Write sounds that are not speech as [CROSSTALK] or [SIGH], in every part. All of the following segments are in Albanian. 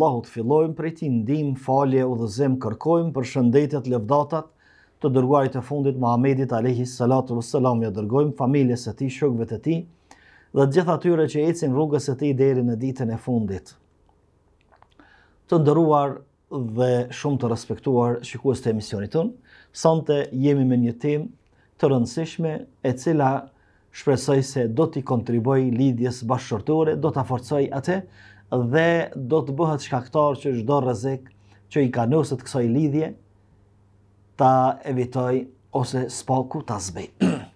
Allahut fillojmë prej ti ndim, falje, udhëzim, kërkojmë për shëndetet, levdatat, të dërguarit e fundit Muhamedit alayhi salatu wassalam ja dërgojmë familjes së tij, shokëve të tij dhe të gjithë atyre që ecin rrugës së tij deri në ditën e fundit. Të nderuar dhe shumë të respektuar shikues të emisionit ton sonte jemi me një temë të rëndësishme e cila shpresoj se do t'i kontribuoj lidhjes bashkëshortore, do ta forcoj atë dhe do të bëhet shkaktar që çdo rrezik që i ka nëset kësaj lidhje ta evitoj ose spaku ta zbej.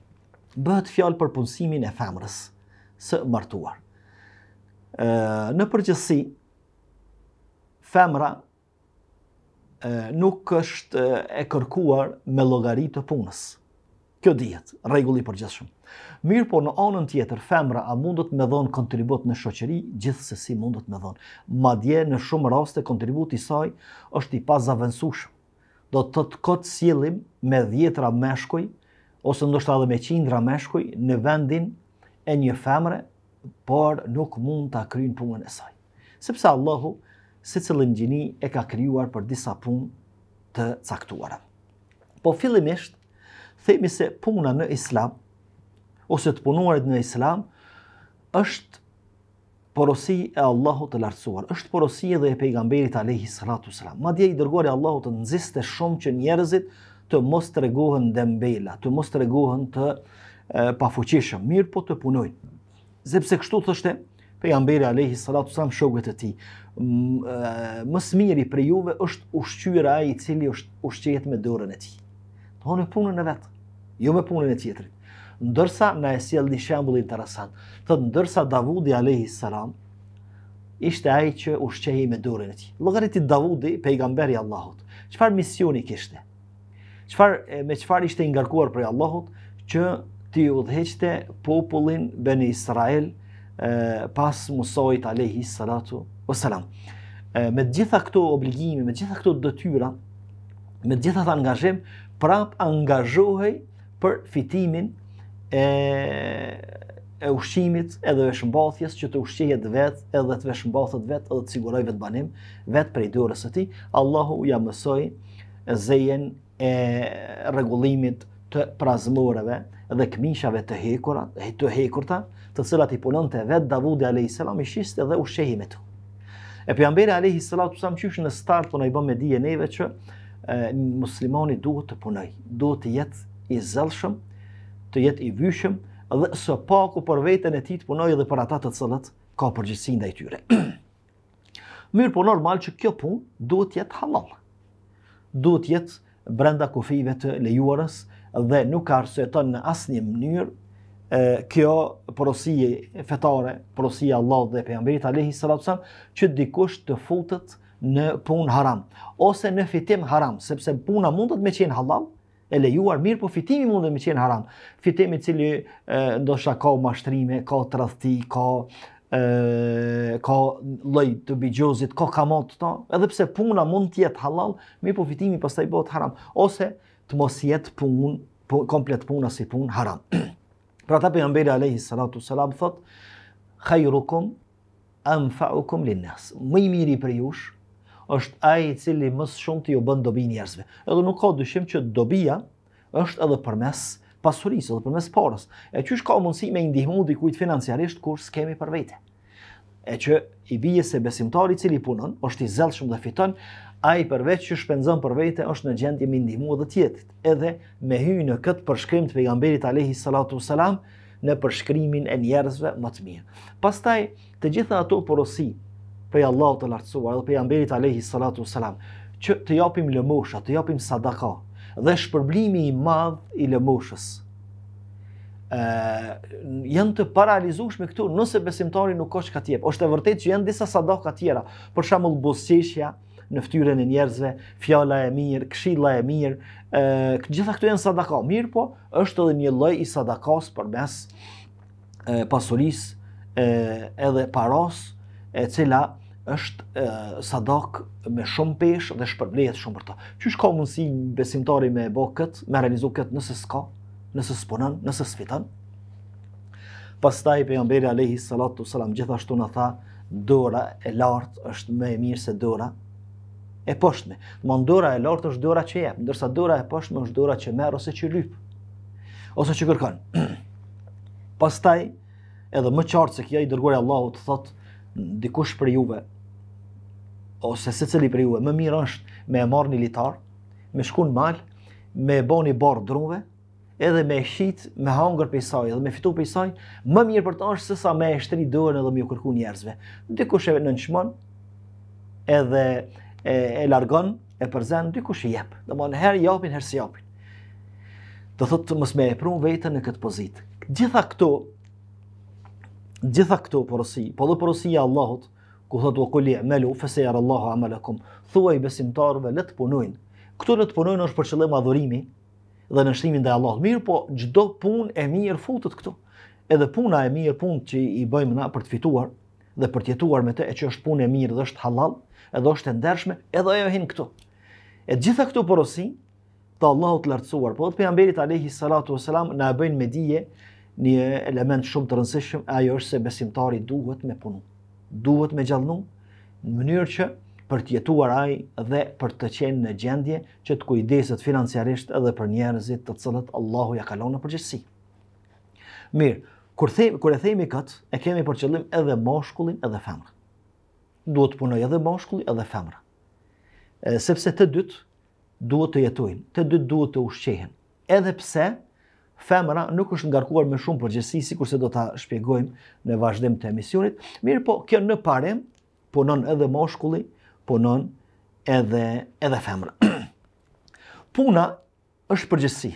[CLEARS THROAT] bëhet fjalë për punësimin e femrës së martuar. Ë në përgjithësi femra nuk është e kërkuar me llogari të punës. Kjo dihet, rregulli i përgjithshëm. Mirë po në anën tjetër femra a mundot me dhon kontribut në shoqëri gjithsesi mundot me dhon. Madje në shumë raste kontributi i saj është i pazavendësueshëm. Do të thotë kot sillim me dhjetra meshkuj ose ndoshta edhe me qindra meshkuj në vendin e një femre, por nuk mund ta kryejn punën e saj. Sepse Allahu se cilën gjeni e ka kryuar për disa punë të caktuara. Po fillimisht, themi se puna në islam, ose të punuarit në islam, është porosi e Allahut të lartësuar, është porosi edhe e pejgamberit Alehi Sratu Sram. Ma dje i dërgore Allahu të nëziste shumë që njerëzit të mos të reguhën dembejla, të mos të reguhën të e, pafuqishëm, mirë po të punojnë. Zepse kështu thështë pejgamberi Alehi Sratu Sram shogët e ti, mësë mirë i prejuve është ushqyra i cili është ushqyjet me dorën e ti. Të honë punën e vetë jo me punën e tjetrit. Ndërsa na e sjell një shembull interesant, thotë ndërsa Davudi alayhi salam ishte ai që ushqehi me dorën e tij. Llogariti Davudi, pejgamberi i Allahut, çfarë misioni kishte? Çfarë me çfarë ishte i ngarkuar prej Allahut që ti udhëheqte popullin ben Israel pas Musait alayhi salatu wasalam. Me gjitha këto obligime, me gjitha këto detyra, me gjitha këtë angazhim, prap angazhohej për fitimin e e ushqimit edhe e që të ushqehet vetë edhe të veshëmbathet vetë edhe të siguroj vetë banim vetë për i dyrës të ti, Allahu ja mësoj e zejen e regullimit të prazmoreve dhe këmishave të hekura, të hekurta, të cilat i punon të vetë Davudi a.s. i shiste dhe ushqehi me të. E për jambere a.s. të samë qyshë në start të po në i bëmë me dije neve që e, muslimani duhet të punoj, duhet të jetë i zëllshëm, të jetë i vyshëm, dhe së paku për vetën e ti të punoj dhe për ata të cëllët, ka përgjithsin dhe i tyre. [CLEARS THROAT] Mirë po normal që kjo pun duhet jetë halal. Duhet jetë brenda kufive të lejuarës dhe nuk arsëton në asë një mënyrë kjo porosije fetare, porosija Allah dhe për janë berit Alehi Salatësan, që të dikush të futët në punë haram, ose në fitim haram, sepse puna mundët me qenë halal, e lejuar, mirë po fitimi mund dhe me qenë haram. Fitimi cili ndosha ka mashtrime, ka trafti, ka ka lloj të bijozit, ka kamot të ta, edhe pse puna mund tjetë halal, mirë po fitimi pas të i botë haram, ose të mos jetë pun, po, komplet puna si punë haram. [CLEARS THROAT] Pra ta për janë bërë alehi salatu salam, thot, kajrukum, amfaukum linnas, mëj miri për jush, është ai i cili më së shumti u bën dobi njerëzve. Edhe nuk ka dyshim që dobia është edhe përmes pasurisë, edhe përmes porës. E qysh ka mundësi me ndihmu dikujt financiarisht kur s'kemi për vete. E që i bije se besimtari i cili punon, është i zellshëm dhe fiton, ai i përveç që shpenzon për vete është në gjendje me ndihmu edhe tjetrit. Edhe me hyj në këtë përshkrim të pejgamberit Alehi Salatu Salam në përshkrimin e njerëzve më të mirë. Pastaj, të gjitha ato porosi prej Allahut të lartësuar dhe prej ambientit Alehi salatu salam, që të japim lëmosha, të japim sadaka dhe shpërblimi i madh i lëmoshës. ë janë të paralizush me këtu nëse besimtari nuk ka çka Është e vërtetë që janë disa sadaka tjera, për shembull buzëqeshja në fytyrën e njerëzve, fjala e mirë, këshilla e mirë, ë gjitha këto janë sadaka. Mirë po, është edhe një lloj i sadakas përmes pasurisë edhe paros e cila është sadak me shumë peshë dhe shpërblehet shumë për ta. Qysh ka mundësi besimtari me bo këtë, me realizu këtë nëse s'ka, nëse s'punan, nëse s'fitan? Pastaj për janë beri Alehi Salatu Salam gjithashtu në tha, dora e lartë është me e mirë se dora e poshtme. Më dora e lartë është dora që jep, ndërsa dora e poshtme është dora që merë ose që lypë, ose që kërkanë. [CLEARS THROAT] Pastaj, edhe më qartë se kjo i dërgore Allahu të thotë, dikush për juve ose se cili për ju e më mirë është me e marë një litarë, me shku në malë, me e bo një barë drunve, edhe me e shqitë, me hangër për isaj, edhe me fitu për isaj, më mirë për të është sësa me e shtëri dërën edhe me ju kërku njerëzve. Dikush e në nëshmon, edhe e, e largon, e përzen, dikush i jep. Dhe më në herë japin, herë si japin. Të thotë të mësme e prunë vetën në këtë pozitë. Gjitha këto, gjitha këto porosi, po dhe porosi e Allahut, ku thot wa kulli amalu fa sayara Allahu amalakum. Thuaj besimtarve le të punojnë. Këtu le të punojnë është për çellëm adhurimi dhe nënshtimi ndaj Allahut. Mirë, po çdo punë e mirë futet këtu. Edhe puna e mirë, punë që i bëjmë na për të fituar dhe për të jetuar me të, e që është punë e mirë dhe është halal, edhe është e ndershme, edhe ajo hin këtu. E gjitha këto porosi të Allahut të lartësuar, po pejgamberit alayhi salatu wasalam na bëjnë me dije një element shumë të rëndësishëm, ajo është se besimtari duhet me punë duhet me gjallnu në mënyrë që për të jetuar ai dhe për të qenë në gjendje që të kujdeset financiarisht edhe për njerëzit të cilët Allahu ja ka lënë në përgjithësi. Mirë, kur them kur e themi kët, e kemi për qëllim edhe moshkullin edhe femrën. Duhet të punojë edhe moshkulli edhe femra. Sepse të dytë duhet të jetojnë, të dytë duhet të ushqehen. Edhe pse, femra nuk është ngarkuar me shumë përgjësi, si kurse do të shpjegojmë në vazhdim të emisionit. Mirë po, kjo në parem, punon edhe moshkulli, punon edhe, edhe femra. [CLEARS THROAT] Puna është përgjësi.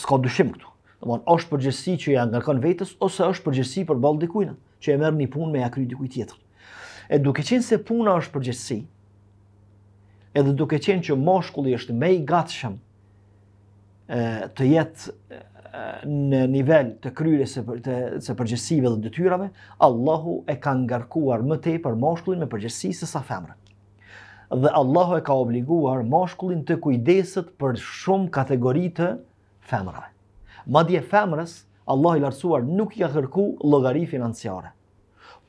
Ska dushim këtu. Dhe mon, është përgjësi që ja ngarkon vetës, ose është përgjësi për balë dikujna, që e merë një punë me ja kry dikuj tjetër. E duke qenë se puna është përgjësi, edhe duke qenë që moshkulli është me i gatshëm të jetë në nivel të kryrës së të së përgjegjësive dhe detyrave, Allahu e ka ngarkuar më tepër moshkullin me përgjësi se sa femra. Dhe Allahu e ka obliguar moshkullin të kujdeset për shumë kategoritë të femrave. Madje femrës Allahu i lartësuar nuk i ka kërku llogari financiare.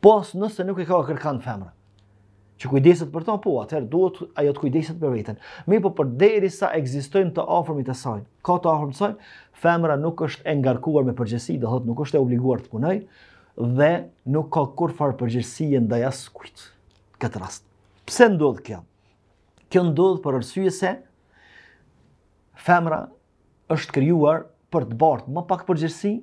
Pos nëse nuk i ka kërkan femra që kujdeset për to, po, atëherë duhet ajo të kujdeset për veten. Mirë, po për deri sa ekzistojnë të afërmit e saj, ka të afërmit të saj, femra nuk është e ngarkuar me përgjësi, do thotë nuk është e obliguar të punoj dhe nuk ka kur farë përgjësie ndaj asë kujtë këtë rast. Pse ndodhë kjo? Kjo ndodhë për rësye se femra është kryuar për të bartë më pak përgjësi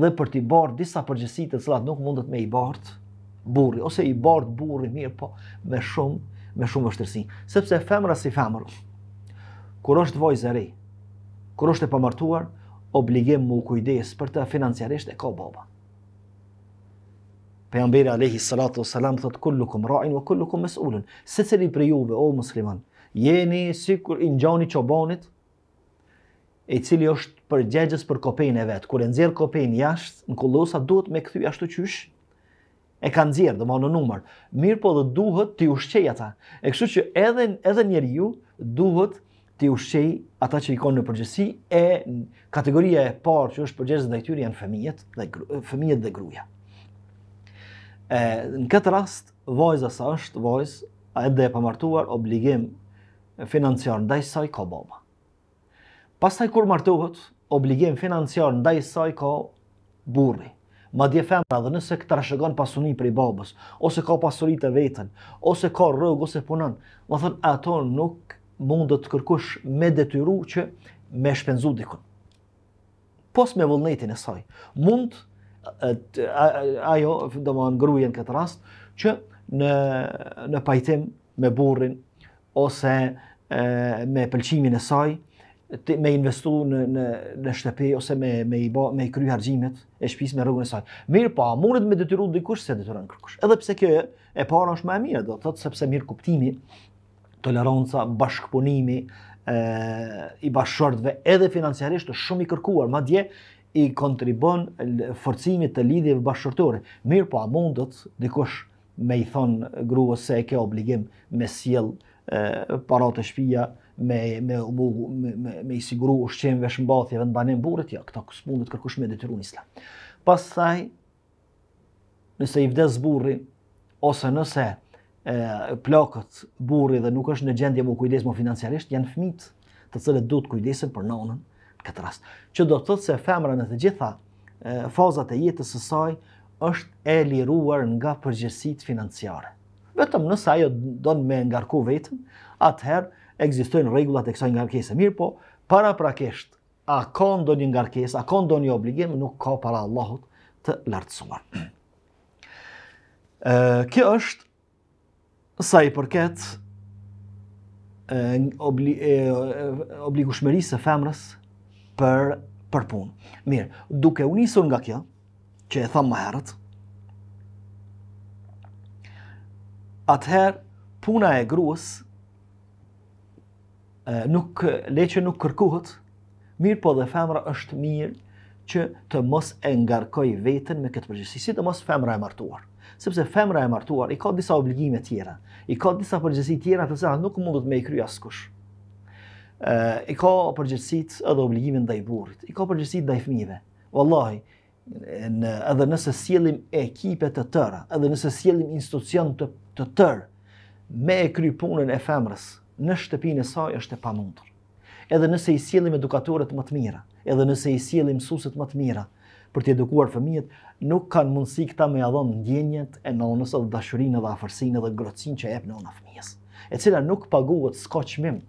dhe për të bartë disa përgjësi të cilat nuk mundet me i bartë burri ose i bardh burri mirë po me shumë me shumë vështirësi sepse femra si femër kur është vajzë e re kur është e pamartuar obligim mu kujdes për të financiarisht e ka baba Pejgamberi alayhi salatu wasalam thot kullukum ra'in wa kullukum mas'ulun secili për juve o musliman jeni sikur i ngjani çobanit e cili është përgjegjës për kopejnë e vetë. Kur e nxjerr kopejnë jashtë në kullosa duhet me kthy ashtu qysh e kanë zjerë, dhe ma në numër, mirë po dhe duhet të ushqeja ta. E kështu që edhe, edhe njeriu ju duhet të ushqeja ata që i konë në përgjësi, e kategoria e parë që është përgjësit dhe tyre janë femijet dhe, fëmijët dhe gruja. E, në këtë rast, vajza sa është, vojzë, a edhe e pëmartuar obligim financiar në saj ka baba. Pas taj kur martuhet, obligim financiar në saj ka burri ma dje femra dhe nëse këtë rëshëgan pasunin për i babës, ose ka pasurit e vetën, ose ka rëgë, ose punën, ma thënë ato nuk mund të kërkush me detyru që me shpenzu dikun. Pos me vëllënetin e saj, mund, ajo, do më angrujen këtë rast, që në pajtim me burin, ose me pëlqimin e saj, të me investu në në në shtëpi ose me me i bë me i e shpis me rrugën e saj. Mirë, po, mundet me detyru dikush se detyron kërkush. Edhe pse kjo e para është më e mirë, do të thotë sepse mirë kuptimi, toleranca, bashkpunimi e i bashkëshortëve edhe financiarisht është shumë i kërkuar, madje i kontribon forcimit të lidhjeve bashkëshortore. Mirë, po, mundet dikush me i thon gruas se e ke obligim me sjell e paratë shtëpia me me me me, me i siguru ushqim veç në banim burrit, ja, këto smundet kërkosh me detyrim islam. Pastaj nëse i vdes burri ose nëse e, plakët burri dhe nuk është në gjendje më kujdes më financiarisht, janë fëmit të cilët du të kujdesin për nonën në këtë rast. Që do të thëtë se femra në të gjitha e, fazat e jetës së saj është e liruar nga përgjësit financiare. Vetëm nëse ajo do në me ngarku vetëm, atëherë egzistojnë rregullat e kësaj ngarkese. Mirë po, para prakesht, a ka ndonjë ngarkesë, a ka ndonjë obligim, nuk ka para Allahut të lartësuar. [CLEARS THROAT] Ë, kjo është sa i përket e, obli, e, së femrës për për punë. Mirë, duke u nisur nga kjo, që e thamë më herët, atëherë puna e gruës nuk leqe nuk kërkuhet, mirë po dhe femra është mirë që të mos e ngarkoj vetën me këtë përgjësi, si të mos femra e martuar. Sepse femra e martuar i ka disa obligime tjera, i ka disa përgjësi tjera të zahat nuk mundet me i kry asë kush. I ka përgjësit edhe obligimin dhe i burit, i ka përgjësit dhe i fmive. Wallahi, edhe nëse sjellim ekipe të tëra, edhe nëse sjellim institucion të, tërë, me e kry punën e femrës, në shtëpinë e saj është e pamundur. Edhe nëse i sjellim edukatorët më të mira, edhe nëse i sjellim mësuesit më të mira për të edukuar fëmijët, nuk kanë mundësi këta me ia dhënë ndjenjet e nonës ose dashurinë dhe afërsinë dhe grocinë që jep nëna fëmijës, e cila nuk paguhet çmim.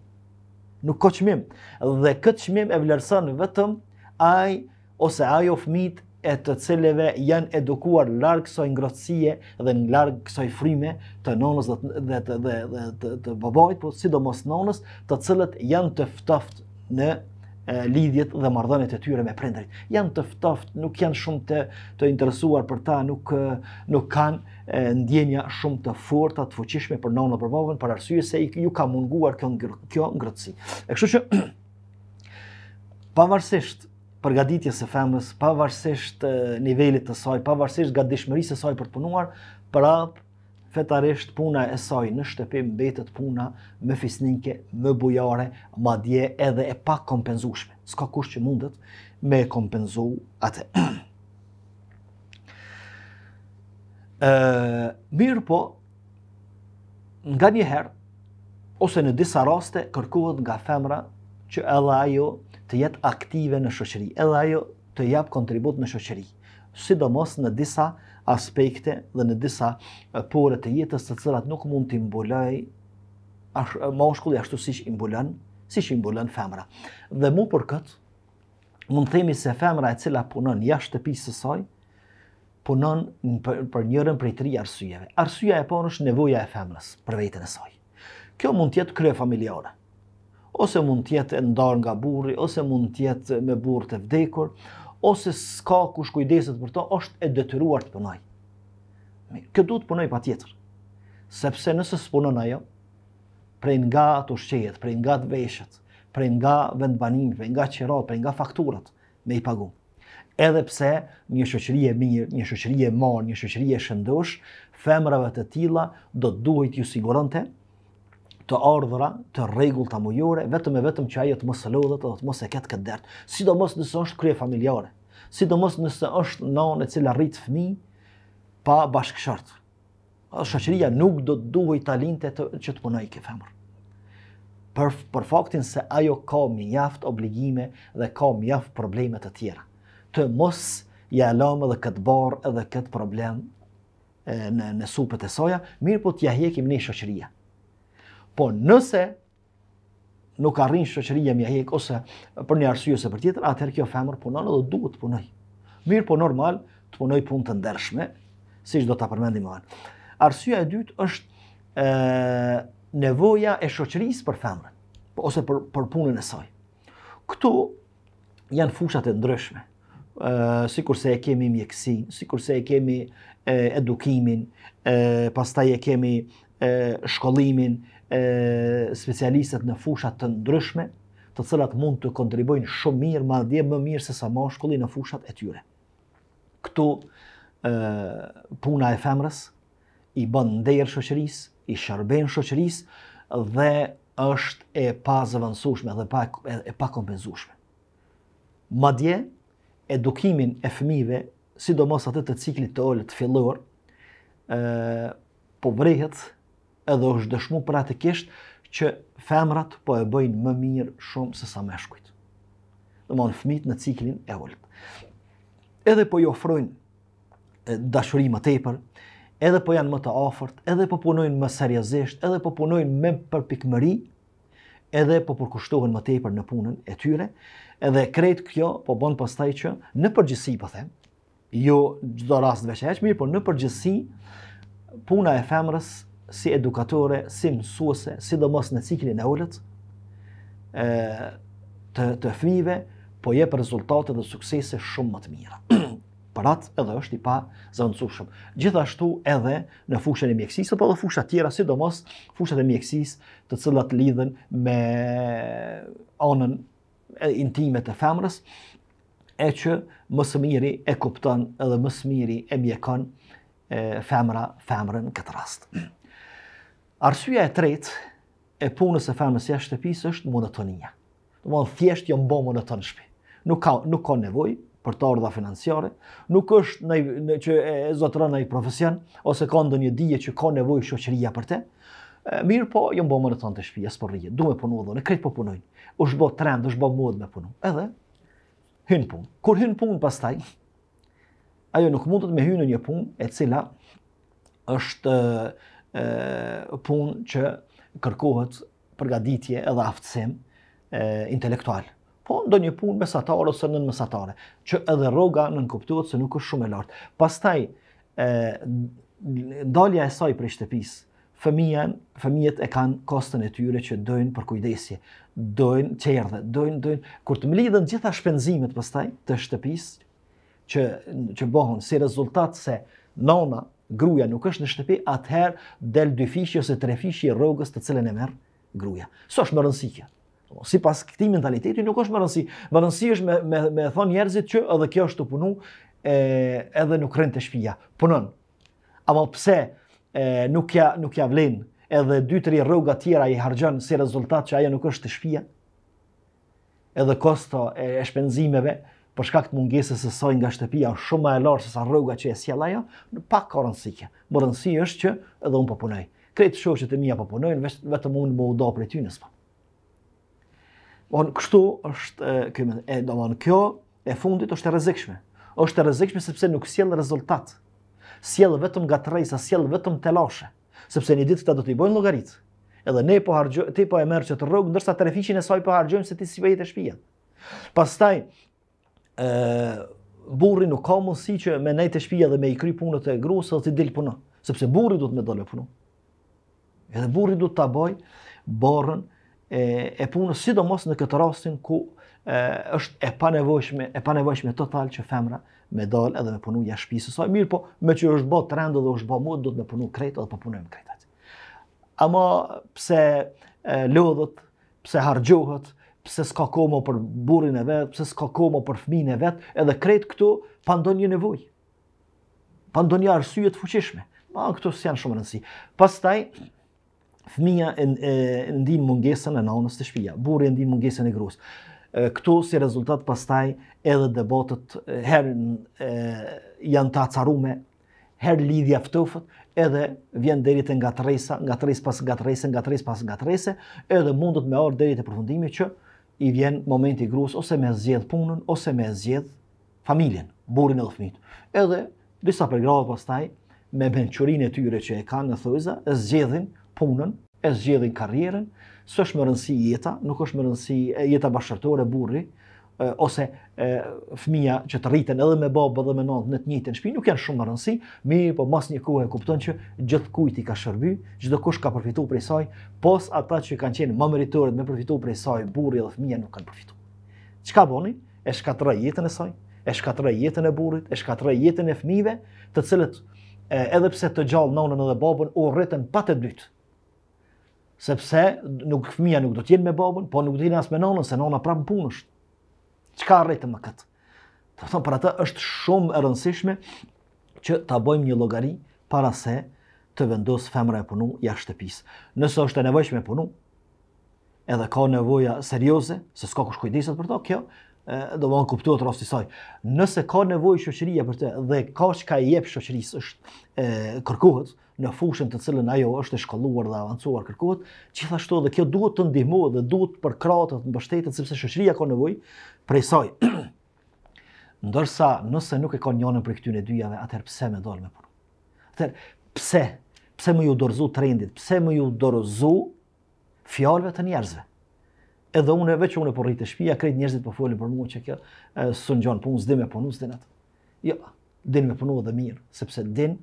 Nuk ka çmim dhe këtë çmim e vlerëson vetëm ai ose ajo fëmijë e të cilëve janë edukuar larg kësaj ngrohtësie dhe në larg kësaj frime të nonës dhe të dhe dhe të të babait, por sidomos nonës, të cilët janë të ftoftë në lidhjet dhe marrëdhëniet e tyre me prindërit. Janë të ftoftë, nuk janë shumë të të interesuar për ta, nuk nuk kanë ndjenja shumë të forta të fuqishme për nonën dhe për babën, për arsye se ju ka munguar kjo kjo ngrohtësi. Kështu që [CLEARS THROAT] pavarësisht përgatitjes së femrës, pavarësisht nivelit të saj, pavarësisht gatishmërisë së saj për të punuar, prap fetarisht puna e saj në shtëpi mbetet puna me fisnike, me bujare, madje edhe e pak kompenzueshme. S'ka kush që mundet me kompenzu atë. Ëh, [CLEARS THROAT] mirë po nga një ose në disa raste kërkohet nga femra që edhe ajo të jetë aktive në shoqëri, edhe ajo të jap kontribut në shoqëri, sidomos në disa aspekte dhe në disa pore të jetës të cilat nuk mund të imbulaj ash, moshkulli ashtu si që imbulan, si që imbulan femra. Dhe mu për këtë, mund themi se femra e cila punon jashtë të pisë sësoj, punon për njërën prej tri arsujeve. Arsuja e ponë është nevoja e femrës për vetën e soj. Kjo mund tjetë krye familjore ose mund tjetë e ndarë nga burri, ose mund tjetë me burrë të vdekur, ose s'ka kush kujdeset për to, është e detyruar të punoj. Këtë du të punoj pa tjetër. Sepse nëse s'punon ajo, prej nga të ushqejet, prej nga të veshët, prej nga vendbanimi, prej nga qirat, prej nga fakturat, me i pagu. Edhe pse një shoqëri e mirë, një shoqëri e marë, një shoqëri e shëndosh, femrave të tilla do të duhet ju sigurante të ardhra, të rregullt të mujore, vetëm e vetëm që ajo të mos lodhet dhe të mos e ketë këtë dert. Sidomos nëse është krye familjare, sidomos nëse është nën e cila rrit fëmijë pa bashkëshort. Shoqëria nuk do të duhet ta lindte të, që të punojë ke femër. Për, për faktin se ajo ka mjaft obligime dhe ka mjaft probleme të tjera. Të mos ja lëmë edhe këtë barë edhe këtë problem në, në supët e soja, mirë po t'ja hiqim në shoqëria. Po nëse nuk arrin shoqëria më hiq ose për një arsye ose për tjetër, atëherë kjo femër punon edhe duhet të punojë. Mirë, po normal të punoj punë të ndershme, siç do ta përmendim më vonë. Arsyeja e dytë është ë nevoja e shoqërisë për femrën, ose për për punën e saj. Ktu janë fushat e ndryshme. ë si kurse e kemi mjekësin, si kurse e kemi edukimin, ë pas taj e kemi shkollimin e specialistët në fusha të ndryshme, të cilat mund të kontribojnë shumë mirë, ma dje më mirë se sa moshkulli në fushat e tyre. Ktu ë puna e femrës i bën ndër shoqërisë, i shërben shoqërisë dhe është e pa dhe pa e pa Ma Madje edukimin e fëmijëve, sidomos atë të ciklit të ulët fillor, ë po vrehet edhe është dëshmu praktikisht që femrat po e bëjnë më mirë shumë se sa meshkujt. Dhe më në fmit në ciklin e ullët. Edhe po i ofrojnë dashuri më tepër, edhe po janë më të ofërt, edhe po punojnë më serjazisht, edhe po punojnë me përpikmëri, edhe po përkushtohen më tepër në punën e tyre, edhe krejt kjo po bën pastaj që në përgjithësi po them, jo çdo rast veçanërisht, mirë, por në përgjithësi puna e femrës si edukatore, si mësuese, si do mos në ciklin e ulët, e, të, të fmive, po jep rezultate dhe suksese shumë më të mira. [CLEARS THROAT] për atë edhe është i pa zëndësushëm. Gjithashtu edhe në fushën e mjekësisë, po dhe fushat tjera, sidomos fushat e mjekësisë të cilat lidhen me anën intime të femrës, e që mësë miri e kupton edhe mësë miri e mjekon e femra femrën këtë rastë. [CLEARS THROAT] Arsyeja e tretë e punës së famës jashtë shtëpisë është monotonia. Do të thonë thjesht jo mbo monoton shtëpi. Nuk ka nuk ka nevojë për të ardha financiare, nuk është në, në që e, e zotron ai profesion ose ka ndonjë dije që ka nevojë shoqëria për të. mirë po, jo mbo monoton të shtëpia, s'po rrihet. Duhet të punojë, ne kret po punojnë. U shbo trend, u shbo mod me punu. Edhe hyn punë. Kur hyn punë pastaj ajo nuk mundet me hyn në një punë e cila është punë që kërkohet përgaditje edhe aftësim intelektual. Po, ndonjë një punë mesatare ose nën mesatare, që edhe roga nën se nuk është shumë e lartë. Pastaj, ndalja dalja e saj për shtëpisë, fëmijën, fëmijët e kanë kostën e tyre që dojnë për kujdesje, dojnë qerdhe, dojnë, dojnë, kur të mlidhen gjitha shpenzimet pastaj të shtëpisë, që, që bohon si rezultat se nona gruja nuk është në shtëpi, atëherë del dy fish ose tre fishi i rrogës të cilën e merr gruaja. S'është më rëndësi kjo. Si po, sipas këtij mentaliteti nuk është më rëndësi. Më rëndësi është me me me njerëzit që edhe kjo është të punu e edhe nuk rën të shtëpia. Punon. Ama pse e nuk ja nuk ja vlen edhe dy tre rroga të tjera i harxhon si rezultat që ajo nuk është të shtëpia edhe kosto e shpenzimeve, për po shkak të mungesës së saj nga shtëpia është shumë më e lartë se sa rroga që e sjell ajo, në pa korrësi. Morrësi është që edhe un po punoj. Kret shoqet e mia po punojnë vetëm unë më u do për ty nëse. Von kështu është kjo më e domon kjo e fundit është e rrezikshme. Është e rrezikshme sepse nuk sjell rezultat. Sjell vetëm gatrrisa, sjell vetëm telashe, sepse në ditë këta do të bëjnë llogaritë. Edhe ne po harxhoj, ti po e merr çet rrug, ndërsa trafiku e saj po harxojmë se ti si vjet po e shtëpia. Pastaj burri nuk ka mundësi që me nejtë e shpia dhe me i kry punët e grusë dhe të dilë punë, sepse burri du të me dole punë, Edhe burri du ta të borën barën e, e punës, sidomos në këtë rastin ku është e panevojshme, e panevojshme total që femra me dalë edhe me punu jashtë shtëpisë saj. Mirë po, me që është bë trend dhe është bë mod, do të me punu krejt edhe po punojmë krejt atë. Ama pse lodhët, pse harxhohet, pse s'ka komo për burin e vetë, pse s'ka komo për fmin e vetë, edhe kret këtu pa ndonjë një nevoj. Pa ndonjë të fuqishme. Ma këtu s'janë shumë rëndësi. Pastaj, fëmia e, e, e ndin mungesën e naunës të shpija, burri e ndin mungesën e gruës. Këtu si rezultat pastaj edhe debatët herë janë të acarume, herë lidhja fëtofët, edhe vjen deri te ngatresa, ngatres pas ngatrese, ngatres pas ngatrese, edhe mundet me orë deri te përfundimi që i vjen momenti gruas ose me zgjedh punën ose me zgjedh familjen, burrin e fëmit. Edhe disa për gradë pastaj me bençurinë e tyre që e kanë në thojza, e zgjedhin punën, e zgjedhin karrierën, s'është më rëndsi jeta, nuk është më rëndsi jeta bashkëtorë burri, ose fëmia që të rriten edhe me babë edhe me nëndë në të njëjtën shtëpi nuk janë shumë rëndësi, mirë, po mas një kohë e kupton që gjithë kujti ka shërby, çdo kush ka përfituar prej saj, pos ata që kanë qenë më meritorit me përfituar prej saj, burri dhe fëmia nuk kanë përfituar. Çka boni? E shkatërroi jetën e saj, e shkatërroi jetën e burrit, e shkatërroi jetën e fëmijëve, të cilët edhe pse të gjallë nonën edhe babën, u rritën pa të dytë sepse nuk fëmia nuk do të me babën, po nuk do të as me nonën, se nona prapë punësh. Çka arritëm me kët? Do të për atë është shumë e rëndësishme që ta bëjmë një llogari para se të vendos femra e punu jashtë shtëpisë. Nëse është e nevojshme punu, edhe ka nevoja serioze, se s'ka kush kujdeset për to, kjo do vonë kuptohet rasti saj. Nëse ka nevojë shoqëria për të dhe ka çka i jep shoqërisë është e, kërkohet në fushën të cilën ajo është e shkolluar dhe avancuar kërkohet, gjithashtu edhe kjo duhet të ndihmohet dhe duhet për krahët të mbështetet sepse shoqëria ka nevojë prej saj. [CLEARS THROAT] Ndërsa nëse nuk e ka njënën për këtyn e dyjave, atëherë pse me dalë me punu? Atëherë pse? Pse më ju dorëzu trendit? Pse më ju dorëzu fjallëve të njerëzve? Edhe unë veç unë e po për rritë e shpia, krejt njerëzit për po fjallë për mua që kjo, së në gjonë punë, zdi me punu, zdi në Jo, din me punu dhe mirë, sepse din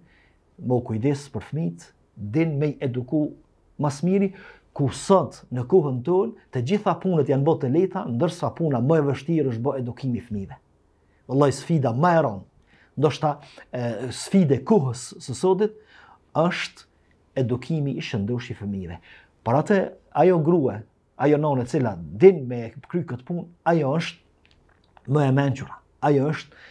u kujdes për fmit, din me eduku mas miri, ku sot në kohën tonë të gjitha punët janë bërë të lehta, ndërsa puna më e vështirë është bërë edukimi fëmijëve. Vallai sfida më e rëndë, ndoshta e, sfide kohës së sotit është edukimi i shëndosh i fëmijëve. Por atë ajo grua, ajo nonë e cila din me kry këtë punë, ajo është më e menqura, ajo është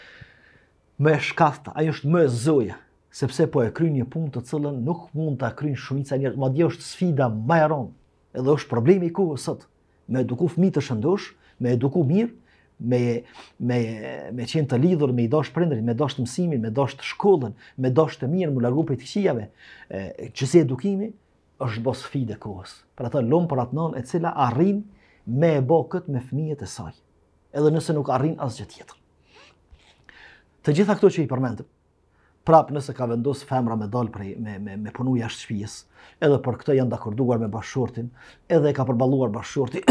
më e shkaftë, ajo është më e zoja sepse po e kry një punë të cilën nuk mund ta kryjnë shumica ma Madje është sfida më e rëndë. Edhe është problemi i kohës sot. Me eduku fëmijë të shëndosh, me eduku mirë, me me me qenë të lidhur me i dosh prindrit, me dosh mësimin, me dosh shkollën, me dosh të mirë, me largu për të këqijave, që si edukimi është bos sfida kohës. Pra të lom për atë nën e cila arrin me e bë kët me fëmijët e saj. Edhe nëse nuk arrin asgjë tjetër. Të gjitha këto që i përmendëm, prap nëse ka vendos femra me dal prej me me me punu jashtë shtëpisë. Edhe për këtë janë dakorduar me bashkëshortin, edhe e ka përballuar bashkëshorti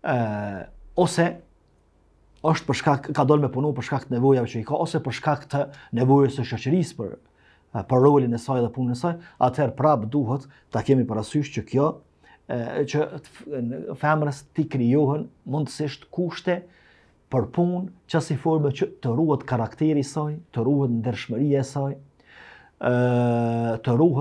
ë [CLEARS THROAT] ose është për shkak ka dalë me punu për shkak të nevojave që i ka ose për shkak të nevojës së shoqërisë për për rolin e saj dhe punën e saj, atëherë prap duhet ta kemi parasysh që kjo ë që femrës ti krijohen mundësisht kushte për punë, që si forme që të ruhet karakteri saj, të ruhet ndërshmëria saj, të ruhet